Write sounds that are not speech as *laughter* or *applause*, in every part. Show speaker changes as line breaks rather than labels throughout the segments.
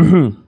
*clears throat*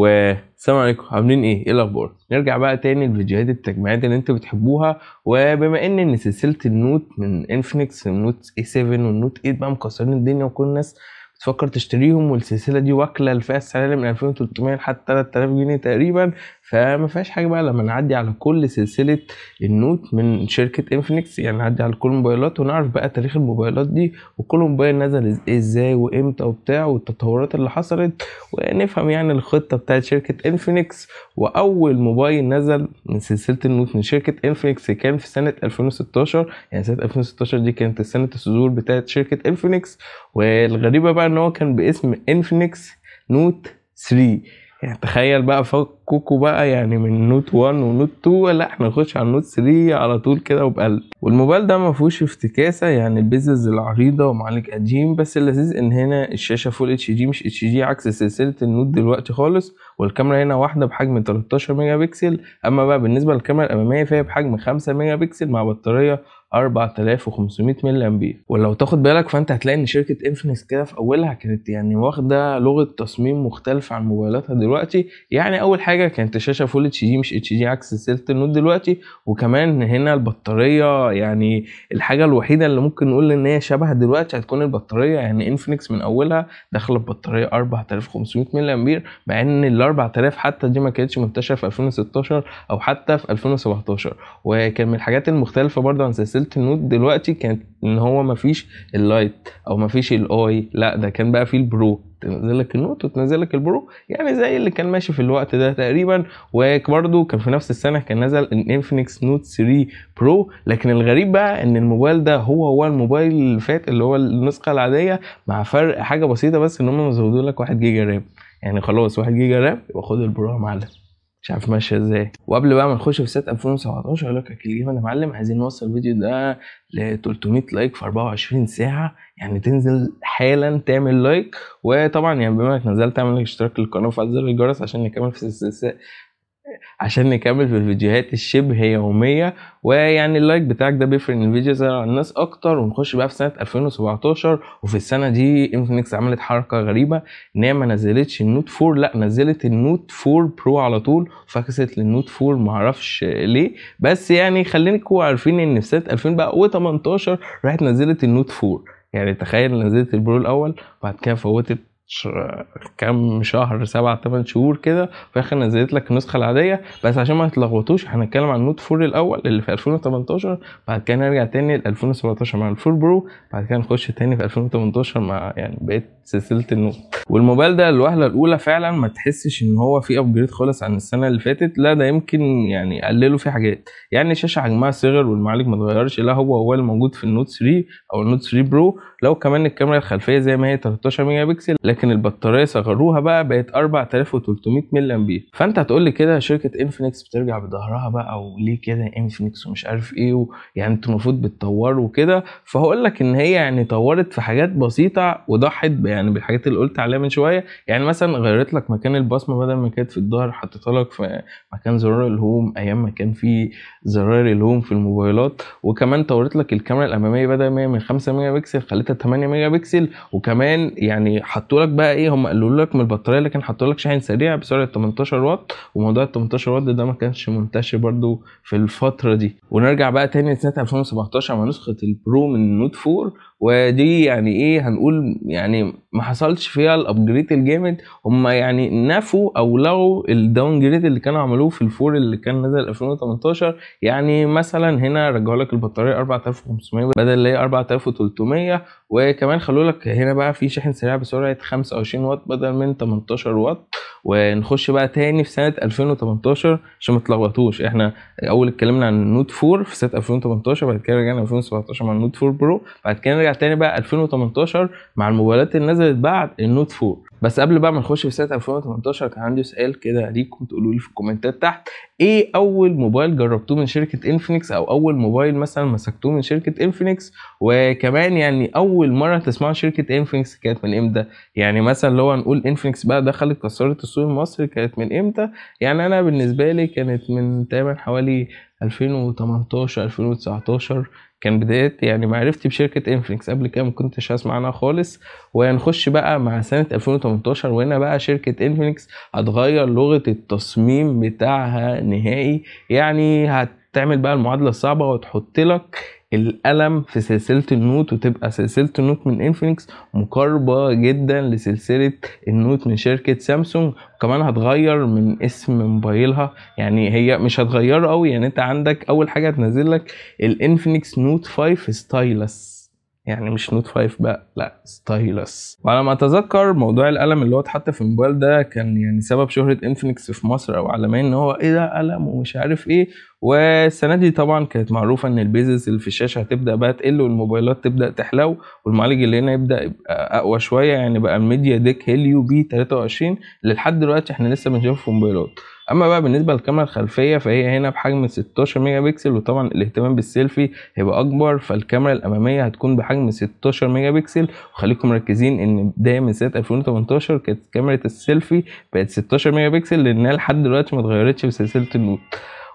والسلام عليكم عاملين ايه ايه الاخبار نرجع بقى تاني لفيديوهات التجميعات اللي انتوا بتحبوها وبما ان ان سلسله النوت من انفينكس النوت اي 7 والنوت 8 بقى مكسرين الدنيا وكل الناس بتفكر تشتريهم والسلسله دي واكله الفئه السعريه من 2300 لحد 3000 جنيه تقريبا فما فيهاش حاجه بقى لما نعدي على كل سلسله النوت من شركه انفينكس يعني نعدي على كل الموبايلات ونعرف بقى تاريخ الموبايلات دي وكل موبايل نزل ازاي وامتى وبتاع والتطورات اللي حصلت ونفهم يعني الخطه بتاعت شركه انفينكس واول موبايل نزل من سلسله النوت من شركه انفينكس كان في سنه 2016 يعني سنه 2016 دي كانت سنه الصدور بتاعت شركه انفينكس والغريبه بقى ان هو كان باسم انفينكس نوت 3 يعني تخيل بقى فككوا بقى يعني من نوت 1 ونوت 2 لا احنا نخش على النوت 3 على طول كده وبقلب والموبايل ده ما فيهوش افتكاسه يعني البيزز العريضه ومعالج قديم بس اللذيذ ان هنا الشاشه فول اتش دي مش اتش دي عكس سلسله النوت دلوقتي خالص والكاميرا هنا واحده بحجم 13 ميجا بكسل اما بقى بالنسبه للكاميرا الاماميه فهي بحجم 5 ميجا بكسل مع بطاريه 4500 ملي امبير ولو تاخد بالك فانت هتلاقي ان شركه انفينكس كده في اولها كانت يعني واخده لغه تصميم مختلفه عن موبايلاتها دلوقتي يعني اول حاجه كانت الشاشه فول اتش دي مش اتش دي عكس سلسله النوت دلوقتي وكمان هنا البطاريه يعني الحاجه الوحيده اللي ممكن نقول ان هي شبه دلوقتي هتكون البطاريه يعني انفينكس من اولها داخله ببطاريه 4500 ملي امبير مع ان ال 4000 حتى دي ما كانتش منتشره في 2016 او حتى في 2017 وكان من الحاجات المختلفه برضه عن سلسله نزلت النوت دلوقتي كانت ان هو مفيش اللايت او مفيش الاي لا ده كان بقى فيه البرو تنزل لك النوت وتنزل لك البرو يعني زي اللي كان ماشي في الوقت ده تقريبا وبرده كان في نفس السنه كان نزل الانفينكس نوت 3 برو لكن الغريب بقى ان الموبايل ده هو هو الموبايل اللي فات اللي هو النسخه العاديه مع فرق حاجه بسيطه بس ان هم زودوا لك 1 جيجا رام يعني خلاص 1 جيجا رام يبقى خد البرو يا معلم مش عارف ماشيه ازاي وقبل بقى ما نخش في سنه 2017 اقول لك الجيم انا معلم عايزين نوصل الفيديو ده ل 300 لايك في 24 ساعه يعني تنزل حالا تعمل لايك وطبعا يعني بما انك نزلت تعمل اشتراك للقناه وفعل زر الجرس عشان نكمل في عشان نكمل في الفيديوهات الشبه يوميه ويعني اللايك بتاعك ده بيفرق ان الفيديو يظهر على الناس اكتر ونخش بقى في سنه 2017 وفي السنه دي انفينكس عملت حركه غريبه ان هي ما نزلتش النوت 4 لا نزلت النوت 4 برو على طول فكست للنوت 4 معرفش ليه بس يعني خلينكوا عارفين ان في سنه 2018 راحت نزلت النوت 4 يعني تخيل نزلت البرو الاول بعد كده فوتت كام شهر سبع ثمان شهور كده في الاخر نزلت لك النسخه العاديه بس عشان ما تتلخبطوش احنا هنتكلم عن نوت 4 الاول اللي في 2018 بعد كده نرجع تاني ل 2017 مع الفور برو بعد كده نخش تاني في 2018 مع يعني بقيه سلسله النوت والموبايل ده الوهله الاولى فعلا ما تحسش ان هو في ابجريد خالص عن السنه اللي فاتت لا ده يمكن يعني قللوا فيه حاجات يعني الشاشه حجمها صغر والمعالج ما اتغيرش لا هو هو الموجود في النوت 3 او النوت 3 برو لو كمان الكاميرا الخلفيه زي ما هي 13 ميجا بكسل لكن البطاريه صغروها بقى بقت 4300 ملي امبير فانت هتقول لي كده شركه انفينكس بترجع بظهرها بقى وليه كده انفينكس ومش عارف ايه يعني انتوا المفروض بتطوروا وكده فهقول لك ان هي يعني طورت في حاجات بسيطه وضحت يعني بالحاجات اللي قلت عليها من شويه يعني مثلا غيرت لك مكان البصمه بدل ما كانت في الظهر حطيتها لك في مكان زرار الهوم ايام ما كان في زرار الهوم في الموبايلات وكمان طورت لك الكاميرا الاماميه بدل ما هي من 5 ميجا بكسل خليتها 8 ميجا بكسل وكمان يعني حطوا لك بقى ايه هم قالوا لك من البطاريه لكن حطوا لك شاحن سريع بسرعه 18 واط وموضوع ال 18 واط ده ما كانش منتشر برده في الفتره دي ونرجع بقى تاني لسنه 2017 مع نسخه البرو من نوت 4 ودي يعني ايه هنقول يعني ما حصلش فيها الابجريد الجامد هم يعني نفوا او لغوا الداون جريد اللي كانوا عملوه في الفور اللي كان نزل 2018 يعني مثلا هنا رجعوا لك البطاريه 4500 بدل اللي هي 4300 وكمان خلوا لك هنا بقى في شاحن سريع بسرعه 25 واط بدل من 18 واط ونخش بقى تاني في سنه 2018 عشان ما تلخبطوش احنا اول اتكلمنا عن نوت 4 في سنه 2018 بعد كده رجعنا 2017 مع النوت 4 برو بعد كده نرجع تاني بقى 2018 مع الموبايلات اللي نزلت بعد النوت 4 بس قبل بقى ما نخش في سنه 2018 كان عندي سؤال كده ليكم تقولوا لي في الكومنتات تحت ايه اول موبايل جربتوه من شركه انفينكس او اول موبايل مثلا مسكتوه من شركه انفينكس وكمان يعني اول مره تسمعوا شركه انفينكس كانت من امتى يعني مثلا لو هنقول انفينكس بقى دخلت كسرت السوق المصري كانت من امتى يعني انا بالنسبه لي كانت من تقريبا حوالي 2018 2019 كان بداية يعني معرفتي بشركة انفلكس قبل كده ما كنتش هسمع عنها خالص وهنخش بقى مع سنة 2018 وهنا بقى شركة انفلكس هتغير لغة التصميم بتاعها نهائي يعني هتعمل بقى المعادلة الصعبة وتحط لك القلم في سلسله النوت وتبقى سلسله النوت من انفينكس مقاربه جدا لسلسله النوت من شركه سامسونج وكمان هتغير من اسم موبايلها يعني هي مش هتغيره قوي يعني انت عندك اول حاجه هتنزل لك الانفينكس نوت 5 ستايلس يعني مش نوت 5 بقى لا ستايلس وعلى ما اتذكر موضوع القلم اللي هو اتحط في الموبايل ده كان يعني سبب شهره انفينكس في مصر او عالميا ان هو ايه ده قلم ومش عارف ايه والسنه دي طبعا كانت معروفه ان البيزز اللي في الشاشه هتبدا بقى تقل والموبايلات تبدا تحلو والمعالج اللي هنا يبدا يبقى اقوى شويه يعني بقى الميديا ديك هيليو بي 23 اللي لحد دلوقتي احنا لسه بنشوفه في موبايلات اما بقى بالنسبه للكاميرا الخلفيه فهي هنا بحجم 16 ميجا بكسل وطبعا الاهتمام بالسيلفي هيبقى اكبر فالكاميرا الاماميه هتكون بحجم 16 ميجا بكسل وخليكم مركزين ان بدايه من سنه 2018 كانت كاميرا السيلفي بقت 16 ميجا بكسل لانها لحد دلوقتي ما اتغيرتش في سلسله النوت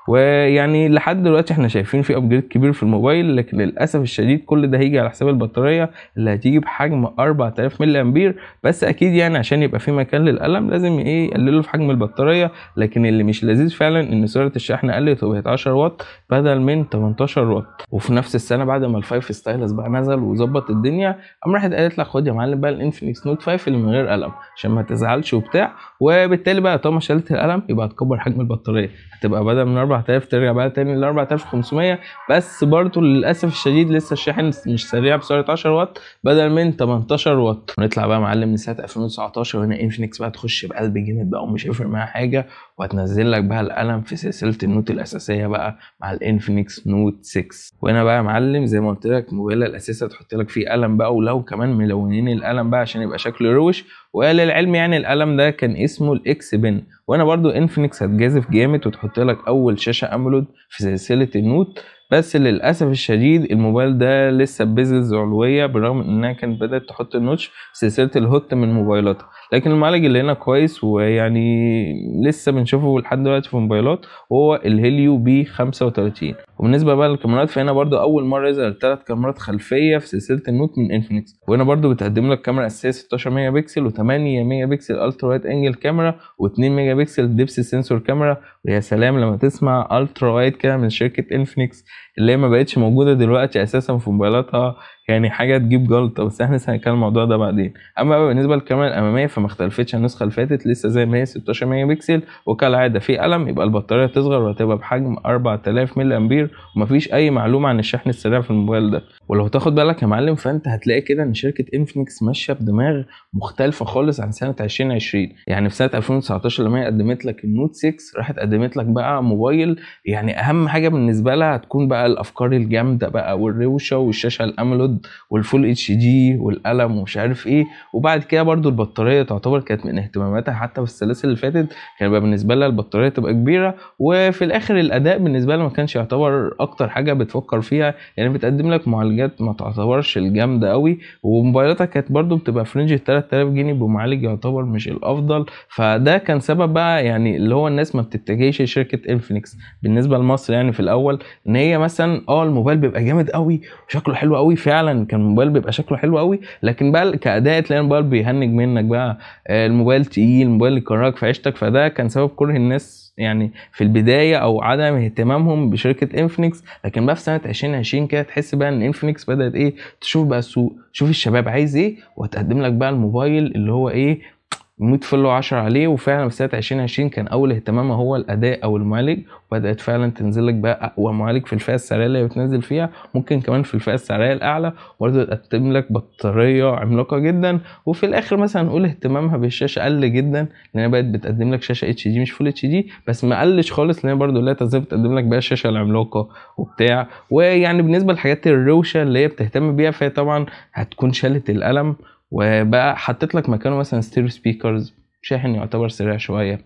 ويعني لحد دلوقتي احنا شايفين في ابجريد كبير في الموبايل لكن للاسف الشديد كل ده هيجي على حساب البطاريه اللي هتيجي بحجم 4000 ملي امبير بس اكيد يعني عشان يبقى في مكان للقلم لازم ايه يقللوا في حجم البطاريه لكن اللي مش لذيذ فعلا ان سرعه الشحن قلت وبقت 10 واط بدل من 18 واط وفي نفس السنه بعد ما الفايف ستايلس بقى نزل وظبط الدنيا قام راحت قالت لك خد يا معلم بقى الانفينكس نوت 5 اللي من غير قلم عشان ما تزعلش وبتاع وبالتالي بقى طالما شالت القلم يبقى هتكبر حجم البطاريه هتبقى بدل من 4 4000 ترجع بقى تاني ل 4500 بس برضه للاسف الشديد لسه الشاحن مش سريع بسرعه 10 واط بدل من 18 واط ونطلع بقى معلم من سنه 2019 وهنا انفينكس بقى تخش بقلب جامد بقى ومش هيفرق معاها حاجه وهتنزل لك بقى القلم في سلسله النوت الاساسيه بقى مع الانفينكس نوت 6 وهنا بقى يا معلم زي ما قلت لك موبايل الاساسي هتحط لك فيه قلم بقى ولو كمان ملونين القلم بقى عشان يبقى شكله روش وللعلم يعني القلم ده كان اسمه الاكس بن وانا برضو انفينكس هتجازف جامد وتحط لك اول شاشه امولود في سلسله النوت بس للاسف الشديد الموبايل ده لسه ببزنس علويه بالرغم انها كانت بدات تحط النوتش في سلسله الهوت من موبايلاتها لكن المعالج اللي هنا كويس ويعني لسه بنشوفه لحد دلوقتي في موبايلات وهو الهيليو بي 35 وبالنسبه بقى للكاميرات فهنا برده اول مره يظهر ثلاث كاميرات خلفيه في سلسله النوت من انفينكس وهنا برده بتقدم لك كاميرا اساسيه 16 ميجا بكسل و8 ميجا بكسل الترا وايد انجل كاميرا و2 ميجا بكسل ديبس سنسور كاميرا ويا سلام لما تسمع الترا وايد كده من شركه انفينكس اللي هي ما بقتش موجوده دلوقتي اساسا في موبايلاتها يعني حاجه تجيب جلطه بس احنا هنتكلم الموضوع ده بعدين اما بقى بالنسبه للكاميرا الاماميه فما اختلفتش عن النسخه اللي فاتت لسه زي ما هي 16 ميجا بكسل وكالعاده في قلم يبقى البطاريه هتصغر وهتبقى بحجم 4000 ملي امبير ومفيش اي معلومه عن الشحن السريع في الموبايل ده ولو تاخد بالك يا معلم فانت هتلاقي كده ان شركه انفينكس ماشيه بدماغ مختلفه خالص عن سنه 2020 يعني في سنه 2019 لما هي قدمت لك النوت 6 راحت قدمت لك بقى موبايل يعني اهم حاجه بالنسبه لها هتكون بقى الافكار الجامده بقى والروشه والشاشه الاملود والفول اتش دي والقلم ومش عارف ايه وبعد كده برضو البطاريه تعتبر كانت من اهتماماتها حتى في السلاسل اللي فاتت كان بقى بالنسبه لها البطاريه تبقى كبيره وفي الاخر الاداء بالنسبه لها ما كانش يعتبر اكتر حاجه بتفكر فيها يعني بتقدم لك معالجات ما تعتبرش الجامده قوي وموبايلاتها كانت برضو بتبقى في رينج 3000 جنيه بمعالج يعتبر مش الافضل فده كان سبب بقى يعني اللي هو الناس ما بتتجهش لشركه انفينكس بالنسبه لمصر يعني في الاول ان هي مثلا مثلا اه الموبايل بيبقى جامد قوي وشكله حلو قوي فعلا كان الموبايل بيبقى شكله حلو قوي لكن بقى كاداء تلاقي الموبايل بيهنج منك بقى آه، الموبايل تقيل الموبايل يكرهك في عيشتك فده كان سبب كره الناس يعني في البدايه او عدم اهتمامهم بشركه انفينكس لكن بقى في سنه 2020 كده تحس بقى ان انفينكس بدات ايه تشوف بقى السوق شوف الشباب عايز ايه وتقدم لك بقى الموبايل اللي هو ايه 100 فولو 10 عليه وفعلا في سنه 2020 كان اول اهتمامها هو الاداء او المعالج وبدات فعلا تنزل لك بقى اقوى معالج في الفئه السعريه اللي بتنزل فيها ممكن كمان في الفئه السعريه الاعلى وبرده تقدم لك بطاريه عملاقه جدا وفي الاخر مثلا نقول اهتمامها بالشاشه قل جدا لان بقت بتقدم لك شاشه اتش دي مش فول اتش دي بس ما قلش خالص لان برده لا تزال بتقدم لك بقى الشاشه العملاقه وبتاع ويعني بالنسبه لحاجات الروشه اللي هي بتهتم بيها فهي طبعا هتكون شالت القلم وبقى حطيت لك مكانه مثلا ستيريو سبيكرز شاحن يعتبر سريع شويه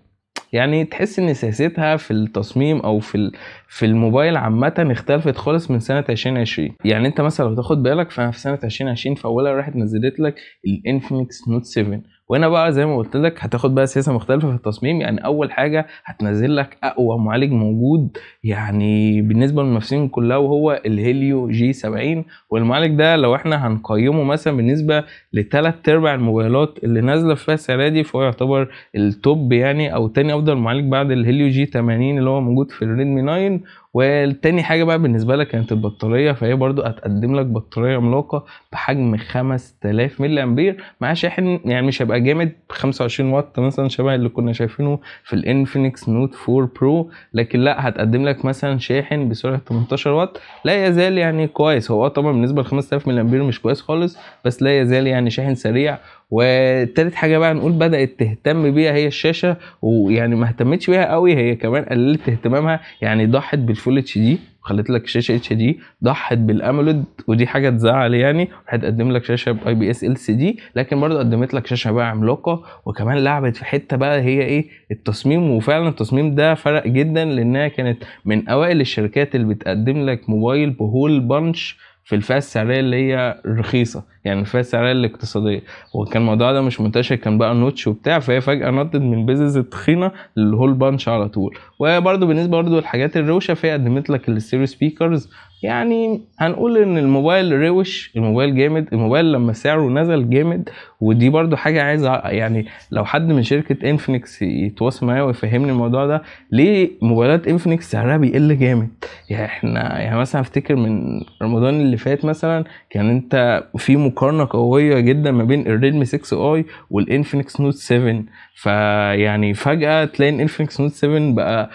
يعني تحس ان سياستها في التصميم او في في الموبايل عامه اختلفت خالص من سنه 2020 يعني انت مثلا لو تاخد بالك في سنه 2020 اولها راحت نزلت لك الانفينكس نوت 7 وهنا بقى زي ما قلت لك هتاخد بقى سياسه مختلفه في التصميم يعني اول حاجه هتنزل لك اقوى معالج موجود يعني بالنسبه للمنافسين كلها وهو الهيليو جي 70 والمعالج ده لو احنا هنقيمه مثلا بالنسبه لثلاث ارباع الموبايلات اللي نازله في السعر دي فهو يعتبر التوب يعني او تاني افضل معالج بعد الهيليو جي 80 اللي هو موجود في الريدمي 9 والتاني حاجه بقى بالنسبه لك كانت البطاريه فهي برضو هتقدم لك بطاريه عملاقه بحجم 5000 ملي امبير مع شاحن يعني مش هيبقى جامد 25 واط مثلا شبه اللي كنا شايفينه في الانفينكس نوت 4 برو لكن لا هتقدم لك مثلا شاحن بسرعه 18 واط لا يزال يعني كويس هو آه طبعا بالنسبه ل 5000 ملي امبير مش كويس خالص بس لا يزال يعني شاحن سريع وتالت حاجه بقى نقول بدات تهتم بيها هي الشاشه ويعني ما اهتمتش بيها قوي هي كمان قللت اهتمامها يعني ضحت بالفول اتش دي وخلت لك شاشه اتش دي ضحت بالاموليد ودي حاجه تزعل يعني هتقدم لك شاشه باي بي اس ال سي دي لكن برضه قدمت لك شاشه بقى عملاقه وكمان لعبت في حته بقى هي ايه التصميم وفعلا التصميم ده فرق جدا لانها كانت من اوائل الشركات اللي بتقدم لك موبايل بهول بانش في الفئه السعريه اللي هي رخيصه يعني فيها السعريه الاقتصاديه وكان الموضوع ده مش منتشر كان بقى نوتش وبتاع فهي فجاه نطت من بيزنس التخينه للهول بانش على طول وبرده بالنسبه برده للحاجات الروشه فهي قدمت لك الستيريو سبيكرز يعني هنقول ان الموبايل روش الموبايل جامد الموبايل لما سعره نزل جامد ودي برده حاجه عايز يعني لو حد من شركه انفينكس يتواصل معايا ويفهمني الموضوع ده ليه موبايلات انفينكس سعرها بيقل جامد يعني احنا يعني مثلا افتكر من رمضان اللي فات مثلا كان انت في مقارنه قويه جدا ما بين الريدمي 6 اي والانفينكس نوت 7 فيعني فجاه تلاقي الانفينكس نوت 7 بقى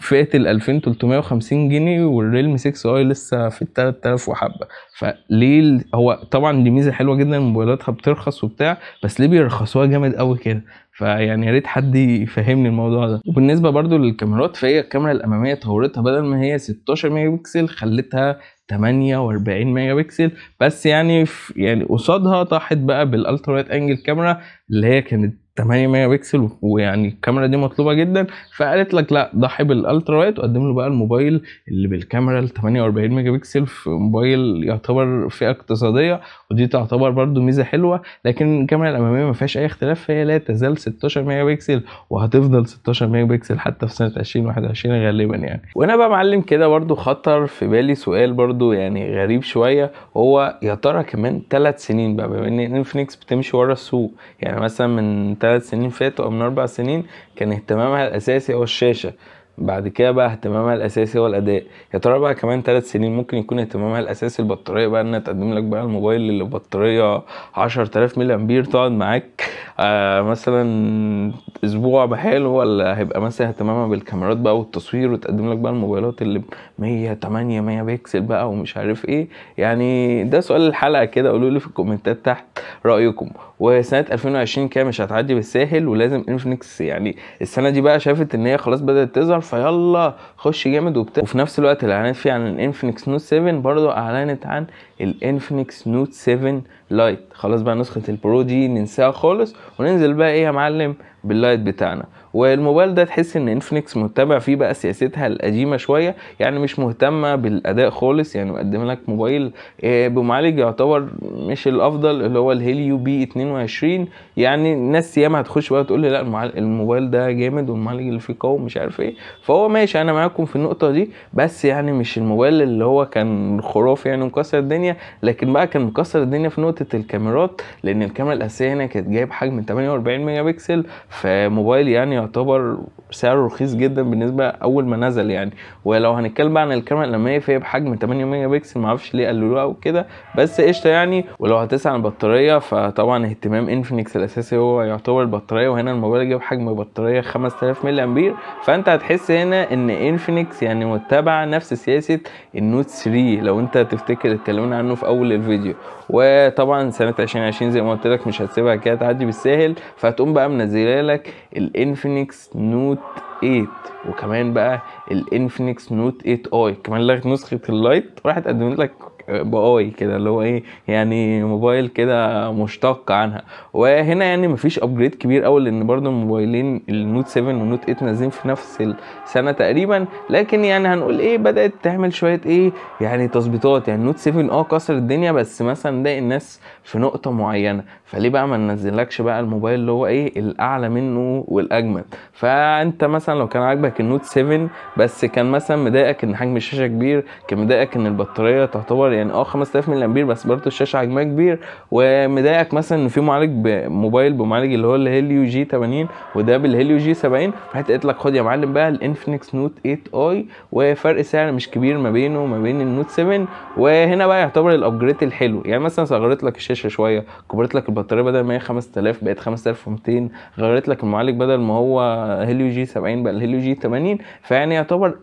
فئه ال 2350 جنيه والريلم 6 اي لسه في ال 3000 وحبه فليه هو طبعا دي ميزه حلوه جدا موبايلاتها بترخص وبتاع بس ليه بيرخصوها جامد قوي كده فيعني يا ريت حد يفهمني الموضوع ده وبالنسبه برضو للكاميرات فهي الكاميرا الاماميه طورتها بدل ما هي 16 ميجا بكسل خلتها 48 ميجا بكسل بس يعني يعني قصادها طاحت بقى بالالترا وايد انجل كاميرا اللي هي كانت تمام 100 بكسل ويعني الكاميرا دي مطلوبه جدا فقالت لك لا ضحي بالالترا وايت وقدم له بقى الموبايل اللي بالكاميرا ال 48 ميجا بكسل في موبايل يعتبر فئه اقتصاديه ودي تعتبر برده ميزه حلوه لكن الكاميرا الاماميه ما فيهاش اي اختلاف فهي لا تزال 16 ميجا بكسل وهتفضل 16 ميجا بكسل حتى في سنه 2021 غالبا يعني وانا بقى معلم كده برده خطر في بالي سؤال برده يعني غريب شويه هو يا ترى كمان ثلاث سنين بقى بما ان انفينكس بتمشي ورا السوق يعني مثلا من ثلاث سنين فاتوا او من اربع سنين كان اهتمامها الاساسي هو الشاشه بعد كده بقى اهتمامها الاساسي هو الاداء يا ترى بقى كمان ثلاث سنين ممكن يكون اهتمامها الاساسي البطاريه بقى انها تقدم لك بقى الموبايل اللي بطاريه 10000 ملي امبير تقعد معاك آه مثلا اسبوع بحاله ولا هيبقى مثلا اهتمامها بالكاميرات بقى والتصوير وتقدم لك بقى الموبايلات اللي 100 8 100 بكسل بقى ومش عارف ايه يعني ده سؤال الحلقه كده قولوا لي في الكومنتات تحت رايكم وسنه 2020 كده مش هتعدي بالساهل ولازم انفنكس يعني السنه دي بقى شافت ان هي خلاص بدات تظهر فيلا خش جامد وبتاع وفي نفس الوقت اللي اعلنت فيه عن الانفينكس نوت 7 برضو اعلنت عن الانفينكس نوت 7 لايت خلاص بقى نسخه البرو دي ننساها خالص وننزل بقى ايه يا معلم باللايت بتاعنا والموبايل ده تحس ان انفينكس متبع فيه بقى سياستها القديمه شويه يعني مش مهتمه بالاداء خالص يعني مقدم لك موبايل آه، بمعالج يعتبر مش الافضل اللي هو الهيليو بي 22 يعني ناس ياما هتخش بقى تقول لي لا الموبايل ده جامد والمعالج اللي فيه قوي مش عارف ايه فهو ماشي انا معاكم في النقطه دي بس يعني مش الموبايل اللي هو كان خرافي يعني مكسر الدنيا لكن بقى كان مكسر الدنيا في نقطه الكاميرات لان الكاميرا الاساسيه هنا كانت جايب حجم 48 ميجا بكسل فموبايل يعني يعتبر سعره رخيص جدا بالنسبه اول ما نزل يعني ولو هنتكلم بقى عن الكاميرا الاماميه فهي بحجم 8 ميجا بكسل معرفش ليه قللوها وكده بس قشطه يعني ولو هتسال عن البطاريه فطبعا اهتمام انفينكس الاساسي هو يعتبر البطاريه وهنا الموبايل جاب حجم بطاريه 5000 ملي امبير فانت هتحس هنا ان انفينكس يعني متبع نفس سياسه النوت 3 لو انت تفتكر اتكلمنا عنه في اول الفيديو وطبعا سنه 2020 زي ما قلت لك مش هتسيبها كده تعدي بالساهل فهتقوم بقى منزلاه لك الانفينكس نوت 8 وكمان بقى الانفينكس نوت 8 اي كمان لغت نسخه اللايت راحت قدمت لك باي كده اللي هو ايه يعني موبايل كده مشتق عنها وهنا يعني مفيش ابجريد كبير قوي لان برضو الموبايلين النوت 7 والنوت 8 نازلين في نفس السنه تقريبا لكن يعني هنقول ايه بدات تعمل شويه ايه يعني تظبيطات يعني النوت 7 اه كسر الدنيا بس مثلا ضايق الناس في نقطه معينه فليه بقى ما ننزلكش بقى الموبايل اللي هو ايه الاعلى منه والاجمد فانت مثلا لو كان عاجبك النوت 7 بس كان مثلا مضايقك ان حجم الشاشه كبير كان مضايقك ان البطاريه تعتبر يعني اه 5000 ملي امبير بس برضه الشاشه حجمها كبير ومضايقك مثلا ان في معالج موبايل بمعالج اللي هو الهيليو جي 80 وده بالهيليو جي 70 فانت قلت لك خد يا معلم بقى الانفينكس نوت 8 اي وفرق سعر مش كبير ما بينه وما بين النوت 7 وهنا بقى يعتبر الابجريد الحلو يعني مثلا صغرت لك الشاشه شويه كبرت لك البطاريه بدل ما هي 5000 بقت 5200 غيرت لك المعالج بدل ما هو هيليو جي 70 بقى الهيليو جي 80 فيعني يعتبر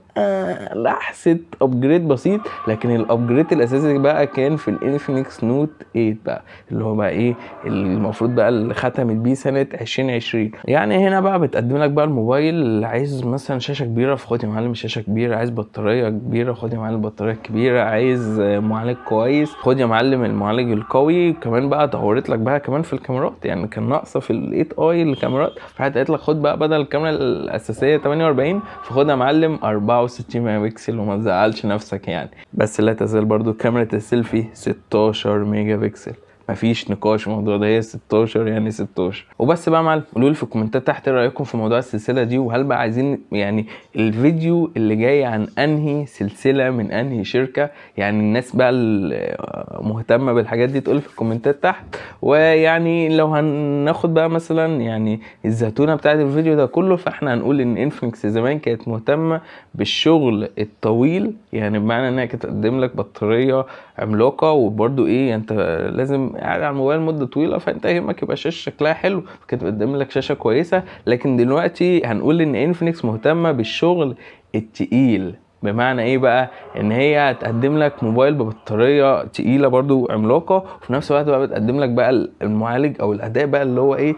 لحسه آه، ابجريد بسيط لكن الابجريد الاساسي بقى كان في الانفينكس نوت 8 بقى اللي هو بقى ايه المفروض بقى اللي ختمت بيه سنه 2020 يعني هنا بقى بتقدم لك بقى الموبايل اللي عايز مثلا شاشه كبيره فخد يا معلم شاشه كبيره عايز بطاريه كبيره خد يا معلم بطاريه كبيره عايز معالج كويس خد يا معلم المعالج القوي كمان بقى طورت لك بقى كمان في الكاميرات يعني كان ناقصه في ال8 اي الكاميرات قالت لك خد بقى بدل الكاميرا الاساسيه 48 فخد يا معلم 4 64 ميجا بكسل وما تزعلش نفسك يعني بس لا تزال برضو كاميرا السيلفي 16 ميجا بكسل مفيش نقاش الموضوع ده هي 16 يعني 16 وبس بقى يا قولوا لي في الكومنتات تحت رايكم في موضوع السلسله دي وهل بقى عايزين يعني الفيديو اللي جاي عن انهي سلسله من انهي شركه يعني الناس بقى المهتمه بالحاجات دي تقول في الكومنتات تحت ويعني لو هناخد بقى مثلا يعني الزتونه بتاعت الفيديو ده كله فاحنا هنقول ان انفينكس زمان كانت مهتمه بالشغل الطويل يعني بمعنى انها كانت تقدم لك بطاريه عملاقه وبرده ايه يعني انت لازم قاعد على الموبايل مده طويله فانت يهمك يبقى الشاشه شكلها حلو كانت بتقدم لك شاشه كويسه لكن دلوقتي هنقول ان انفينكس مهتمه بالشغل التقيل بمعنى ايه بقى ان هي هتقدم لك موبايل ببطاريه تقيله برضو عملاقه وفي نفس الوقت بقى بتقدم لك بقى المعالج او الاداء بقى اللي هو ايه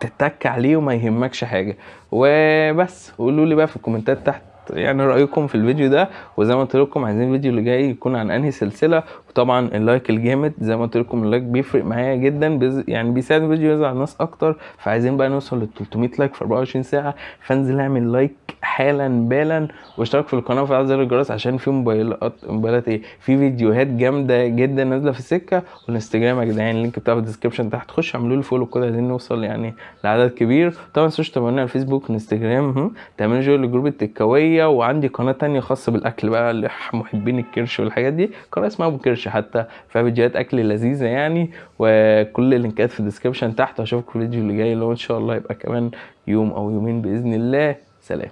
تتك عليه وما يهمكش حاجه وبس قولوا لي بقى في الكومنتات تحت يعني رايكم في الفيديو ده وزي ما قلت لكم عايزين الفيديو اللي جاي يكون عن انهي سلسله وطبعا اللايك الجامد زي ما قلت لكم اللايك بيفرق معايا جدا بز يعني بيساعد الفيديو يوزع على الناس اكتر فعايزين بقى نوصل ل 300 لايك في 24 ساعه فانزل اعمل لايك حالا بالا واشترك في القناه وفعل زر الجرس عشان في موبايلات موبايلات ايه في فيديوهات جامده جدا نازله في السكه والانستجرام يا جدعان اللينك بتاعه في الديسكربشن تحت خش اعملوا له فولو كده عايزين نوصل يعني لعدد كبير طبعا ما تنسوش تابعونا على الفيسبوك والانستجرام تعملوا جوين لجروب التكاويه وعندي قناه تانية خاصه بالاكل بقى لمحبين الكرش والحاجات دي قناه اسمها ابو كرش حتى فيها فيديوهات اكل لذيذه يعني وكل اللينكات في الديسكربشن تحت واشوفكم في الفيديو اللي جاي اللي هو ان شاء الله يبقى كمان يوم او يومين باذن الله سلام